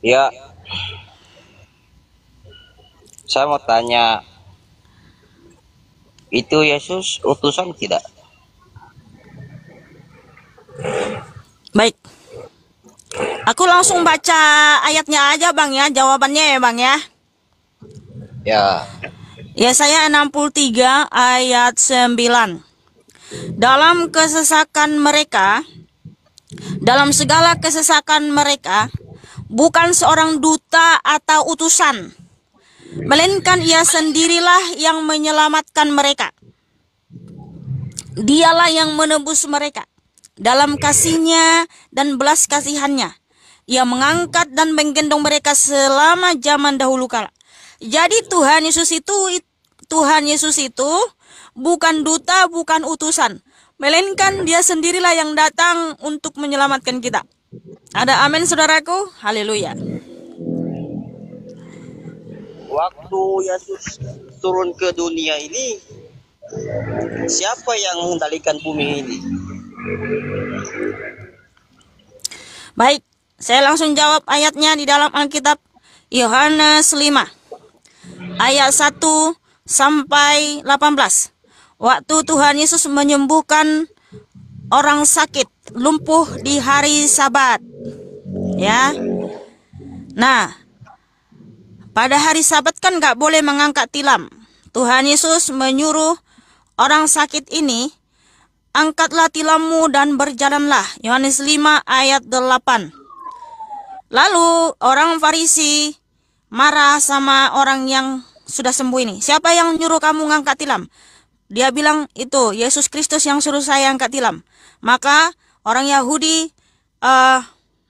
Ya, saya mau tanya, itu Yesus utusan tidak? Baik. Aku langsung baca ayatnya aja Bang ya, jawabannya ya Bang ya. Ya. ya saya 63 ayat 9. Dalam kesesakan mereka, dalam segala kesesakan mereka, bukan seorang duta atau utusan, melainkan ia sendirilah yang menyelamatkan mereka. Dialah yang menebus mereka dalam kasihnya dan belas kasihannya. Ia mengangkat dan menggendong mereka selama zaman dahulu kala. Jadi Tuhan Yesus itu Tuhan Yesus itu bukan duta, bukan utusan, melainkan dia sendirilah yang datang untuk menyelamatkan kita. Ada amin saudaraku? Haleluya. Waktu Yesus turun ke dunia ini, siapa yang mengendalikan bumi ini? Baik, saya langsung jawab ayatnya di dalam Alkitab Yohanes 5 ayat 1 sampai 18. Waktu Tuhan Yesus menyembuhkan orang sakit lumpuh di hari Sabat. Ya. Nah, pada hari Sabat kan nggak boleh mengangkat tilam. Tuhan Yesus menyuruh orang sakit ini, angkatlah tilammu dan berjalanlah. Yohanes 5 ayat 8. Lalu orang Farisi marah sama orang yang sudah sembuh ini. Siapa yang nyuruh kamu ngangkat tilam? Dia bilang itu Yesus Kristus yang suruh saya angkat tilam. Maka orang Yahudi uh,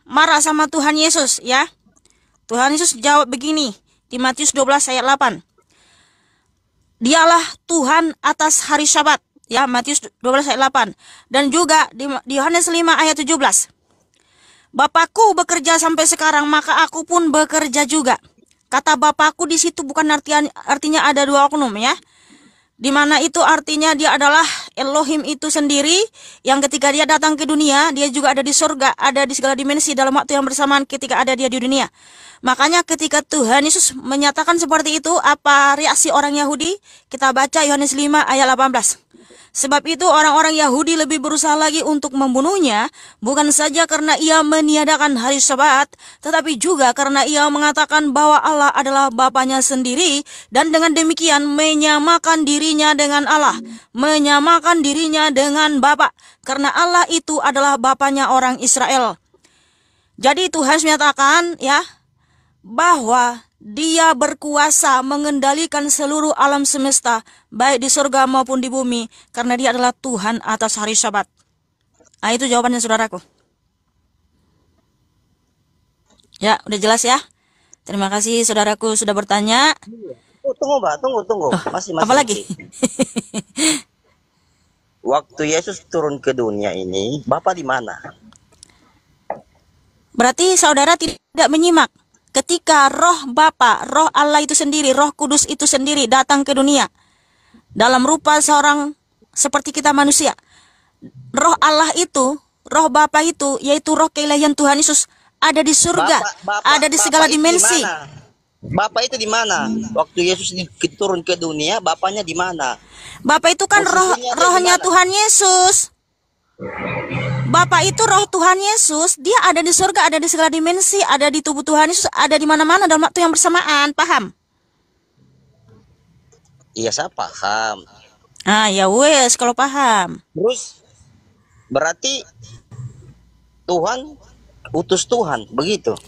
marah sama Tuhan Yesus ya. Tuhan Yesus jawab begini di Matius 12 ayat 8. Dialah Tuhan atas hari Sabat ya Matius 12 ayat 8 dan juga di Yohanes 5 ayat 17. Bapakku bekerja sampai sekarang maka aku pun bekerja juga. Kata bapakku di situ bukan artian, artinya ada dua oknum ya di mana itu artinya dia adalah Elohim itu sendiri yang ketika dia datang ke dunia dia juga ada di surga ada di segala dimensi dalam waktu yang bersamaan ketika ada dia di dunia makanya ketika Tuhan Yesus menyatakan seperti itu apa reaksi orang Yahudi kita baca Yohanes 5 ayat 18 Sebab itu orang-orang Yahudi lebih berusaha lagi untuk membunuhnya, bukan saja karena ia meniadakan hari sabat, tetapi juga karena ia mengatakan bahwa Allah adalah Bapaknya sendiri, dan dengan demikian menyamakan dirinya dengan Allah, menyamakan dirinya dengan Bapa, karena Allah itu adalah Bapaknya orang Israel. Jadi Tuhan menyatakan, ya, bahwa dia berkuasa mengendalikan seluruh alam semesta, baik di surga maupun di bumi, karena dia adalah Tuhan atas hari sabat. Nah, itu jawabannya saudaraku. Ya, udah jelas ya. Terima kasih saudaraku sudah bertanya. Oh, tunggu, Mbak. Tunggu, tunggu. Oh, masih, masih. Apalagi? Waktu Yesus turun ke dunia ini, Bapak di mana? Berarti saudara tidak menyimak ketika roh Bapa, roh Allah itu sendiri, roh kudus itu sendiri datang ke dunia dalam rupa seorang seperti kita manusia. Roh Allah itu, roh Bapa itu, yaitu roh keilahian Tuhan Yesus ada di surga, Bapak, Bapak, ada di segala Bapak dimensi. Bapak itu di mana? Waktu Yesus turun ke dunia, bapaknya di mana? Bapak itu kan roh rohnya Tuhan Yesus. Bapak itu roh Tuhan Yesus, dia ada di surga, ada di segala dimensi, ada di tubuh Tuhan Yesus, ada di mana-mana dalam waktu yang bersamaan, paham? Iya, saya paham. Ah, ya wes kalau paham. Terus berarti Tuhan utus Tuhan, begitu?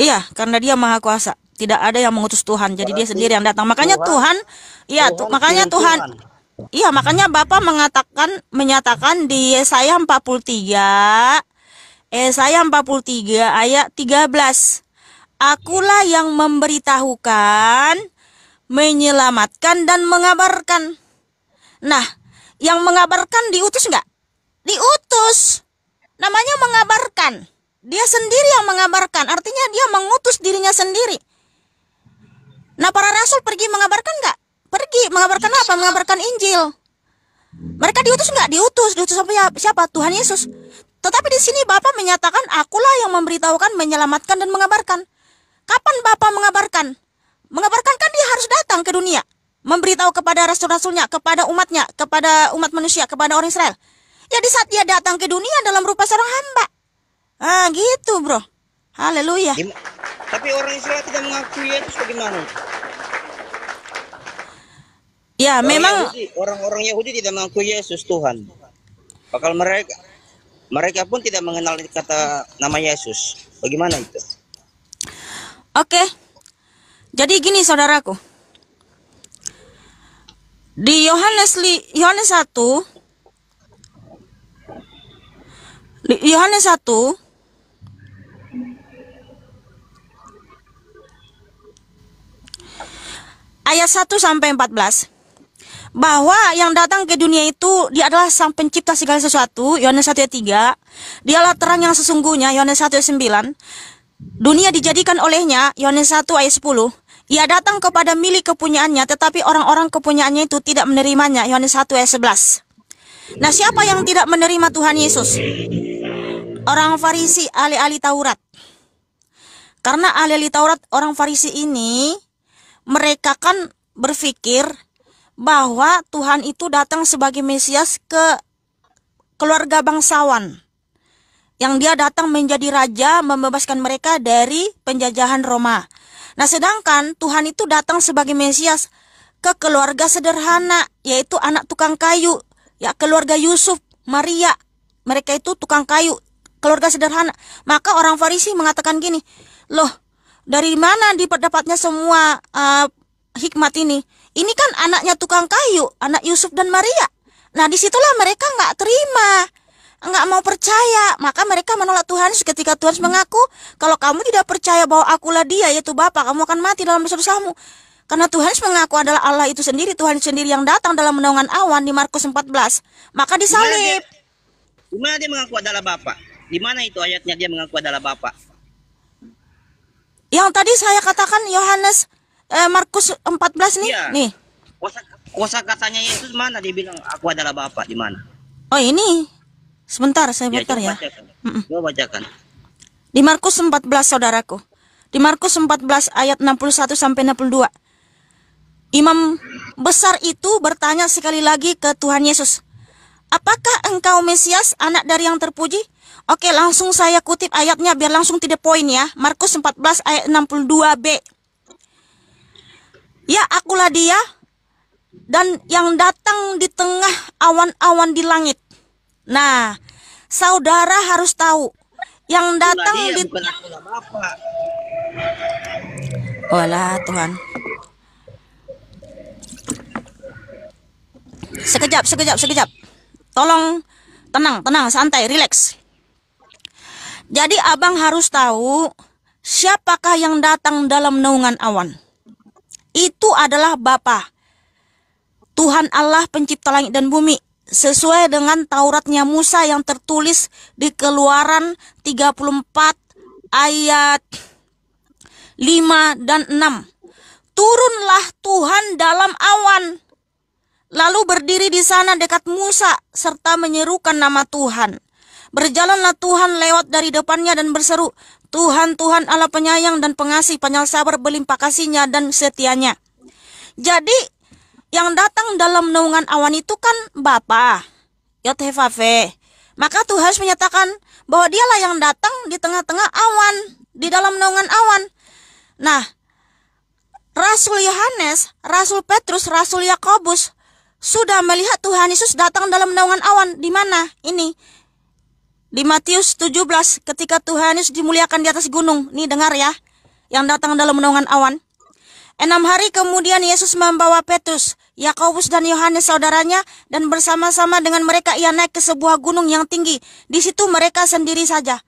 Iya, karena dia maha kuasa. Tidak ada yang mengutus Tuhan, jadi berarti dia sendiri yang datang. Makanya Tuhan, Tuhan ya Tuhan, makanya Tuhan Iya, makanya Bapak mengatakan menyatakan di Yesaya 43 Yesaya 43 ayat 13. Akulah yang memberitahukan, menyelamatkan dan mengabarkan. Nah, yang mengabarkan diutus enggak? Diutus. Namanya mengabarkan. Dia sendiri yang mengabarkan, artinya dia mengutus dirinya sendiri. Nah, para rasul pergi mengabarkan enggak? pergi mengabarkan apa? Iya. Mengabarkan Injil. Mereka diutus nggak? Diutus, diutus sampai ya, siapa? Tuhan Yesus. Tetapi di sini Bapak menyatakan, akulah yang memberitahukan, menyelamatkan dan mengabarkan. Kapan Bapak mengabarkan? Mengabarkan kan dia harus datang ke dunia, memberitahu kepada rasul-rasulnya, kepada umatnya, kepada umat manusia, kepada orang Israel. Ya di saat dia datang ke dunia dalam rupa seorang hamba. Ah gitu bro. Haleluya. Tapi orang Israel tidak mengakui Yesus bagaimana? Ya, orang memang orang-orang Yahudi tidak mengaku Yesus Tuhan. Bakal mereka mereka pun tidak mengenal kata nama Yesus. Bagaimana itu? Oke. Jadi gini saudaraku. Di Yohanes li, Yohanes 1 Yohanes 1 ayat 1 sampai 14 bahwa yang datang ke dunia itu dia adalah sang pencipta segala sesuatu Yohanes 1 ayat 3 dialah terang yang sesungguhnya Yohanes 1 ayat 9 dunia dijadikan olehnya Yohanes 1 ayat 10 ia datang kepada milik kepunyaannya tetapi orang-orang kepunyaannya itu tidak menerimanya Yohanes 1 ayat 11 nah siapa yang tidak menerima Tuhan Yesus orang Farisi ahli-ahli Taurat karena ahli-ahli Taurat orang Farisi ini mereka kan berpikir bahwa Tuhan itu datang sebagai Mesias ke keluarga bangsawan yang dia datang menjadi raja membebaskan mereka dari penjajahan Roma. Nah, sedangkan Tuhan itu datang sebagai Mesias ke keluarga sederhana yaitu anak tukang kayu, ya keluarga Yusuf, Maria. Mereka itu tukang kayu, keluarga sederhana. Maka orang Farisi mengatakan gini, "Loh, dari mana diperdapatnya semua uh, hikmat ini?" ini kan anaknya tukang kayu, anak Yusuf dan Maria. Nah disitulah mereka nggak terima, nggak mau percaya. Maka mereka menolak Tuhan ketika Tuhan mengaku, kalau kamu tidak percaya bahwa akulah dia, yaitu Bapak, kamu akan mati dalam dosa-dosamu. Karena Tuhan mengaku adalah Allah itu sendiri, Tuhan sendiri yang datang dalam menaungan awan di Markus 14. Maka disalib. Di mana dia, dia mengaku adalah Bapa? Di mana itu ayatnya dia mengaku adalah Bapak? Yang tadi saya katakan Yohanes eh, Markus 14 nih? Iya. Nih. Kosa, kosa katanya Yesus mana? Dia bilang aku adalah Bapa di mana? Oh, ini. Sebentar, saya ya, bentar ya. Bacakan. Mm -mm. bacakan. Di Markus 14 saudaraku. Di Markus 14 ayat 61 sampai 62. Imam besar itu bertanya sekali lagi ke Tuhan Yesus, "Apakah engkau Mesias, anak dari yang terpuji?" Oke, langsung saya kutip ayatnya biar langsung tidak poin ya. Markus 14 ayat 62b. Ya, akulah dia dan yang datang di tengah awan-awan di langit. Nah, saudara harus tahu yang datang dia, di bukan akulah Bapak. Walah, Tuhan. Sekejap, sekejap, sekejap. Tolong tenang, tenang, santai, relax. Jadi abang harus tahu siapakah yang datang dalam naungan awan itu adalah Bapa. Tuhan Allah pencipta langit dan bumi sesuai dengan Tauratnya Musa yang tertulis di Keluaran 34 ayat 5 dan 6. Turunlah Tuhan dalam awan lalu berdiri di sana dekat Musa serta menyerukan nama Tuhan. Berjalanlah Tuhan lewat dari depannya dan berseru, Tuhan, Tuhan Allah penyayang dan pengasih, penyal sabar berlimpah kasihnya dan setianya. Jadi, yang datang dalam naungan awan itu kan Bapa, Yothefave. Maka Tuhan harus menyatakan bahwa dialah yang datang di tengah-tengah awan, di dalam naungan awan. Nah, Rasul Yohanes, Rasul Petrus, Rasul Yakobus sudah melihat Tuhan Yesus datang dalam naungan awan di mana? Ini di Matius 17 ketika Tuhan Yesus dimuliakan di atas gunung. Nih dengar ya. Yang datang dalam menungan awan. Enam hari kemudian Yesus membawa Petrus, Yakobus dan Yohanes saudaranya dan bersama-sama dengan mereka ia naik ke sebuah gunung yang tinggi. Di situ mereka sendiri saja.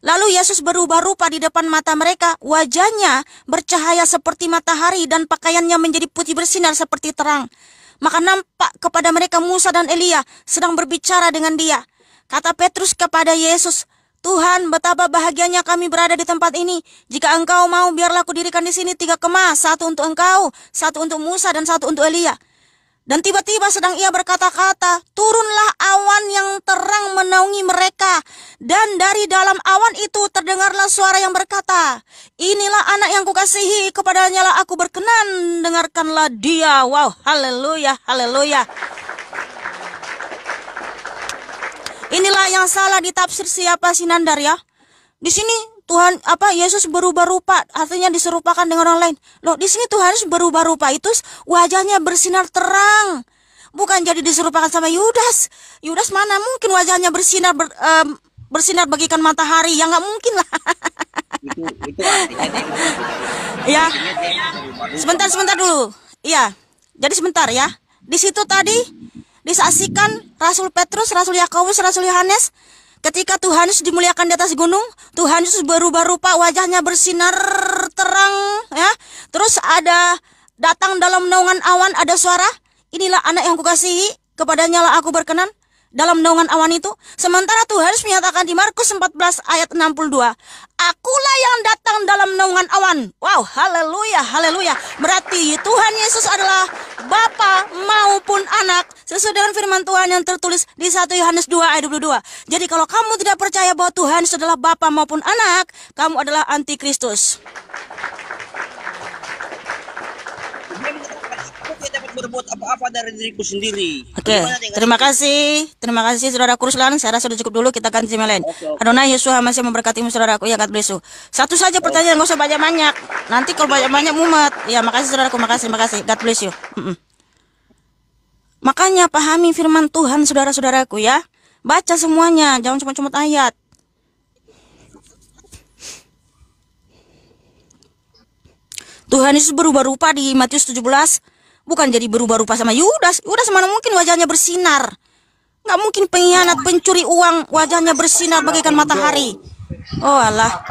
Lalu Yesus berubah rupa di depan mata mereka, wajahnya bercahaya seperti matahari dan pakaiannya menjadi putih bersinar seperti terang. Maka nampak kepada mereka Musa dan Elia sedang berbicara dengan dia. Kata Petrus kepada Yesus, Tuhan, betapa bahagianya kami berada di tempat ini. Jika engkau mau, biarlah aku dirikan di sini tiga kemah, satu untuk engkau, satu untuk Musa, dan satu untuk Elia. Dan tiba-tiba sedang ia berkata-kata, turunlah awan yang terang menaungi mereka. Dan dari dalam awan itu terdengarlah suara yang berkata, inilah anak yang kukasihi, kepadanya lah aku berkenan, dengarkanlah dia. Wow, haleluya, haleluya. Inilah yang salah di tafsir siapa Sinandar ya. Di sini Tuhan apa Yesus berubah rupa, artinya diserupakan dengan orang lain. Loh, di sini Tuhan Yesus berubah rupa itu wajahnya bersinar terang. Bukan jadi diserupakan sama Yudas. Yudas mana mungkin wajahnya bersinar ber, um, bersinar bagikan matahari ya nggak mungkin lah ya sebentar sebentar dulu iya jadi sebentar ya di situ tadi disaksikan Rasul Petrus, Rasul Yakobus, Rasul Yohanes ketika Tuhan Yesus dimuliakan di atas gunung, Tuhan Yesus berubah rupa, wajahnya bersinar terang ya. Terus ada datang dalam naungan awan ada suara, inilah anak yang kukasihi, kepadanya lah aku berkenan dalam naungan awan itu? Sementara Tuhan harus menyatakan di Markus 14 ayat 62, Akulah yang datang dalam naungan awan. Wow, haleluya, haleluya. Berarti Tuhan Yesus adalah Bapa maupun anak sesuai dengan firman Tuhan yang tertulis di 1 Yohanes 2 ayat 22. Jadi kalau kamu tidak percaya bahwa Tuhan adalah Bapa maupun anak, kamu adalah antikristus. berbuat apa-apa dari diriku sendiri. Oke. Okay. Terima kasih. Terima kasih saudara Kruslan. Saya rasa sudah cukup dulu kita ganti yang lain. Okay, okay. Adonai Yesus masih memberkatimu saudaraku ya God bless Satu saja pertanyaan enggak usah banyak-banyak. Nanti kalau banyak-banyak mumet. Ya makasih saudaraku, makasih, makasih. God bless you. Mm -mm. Makanya pahami firman Tuhan saudara-saudaraku ya. Baca semuanya, jangan cuma-cuma ayat. Tuhan Yesus berubah rupa di Matius 17 Bukan jadi berubah rupa sama Yudas. Yudas mana mungkin wajahnya bersinar. Nggak mungkin pengkhianat pencuri uang wajahnya bersinar bagaikan matahari. Oh Allah.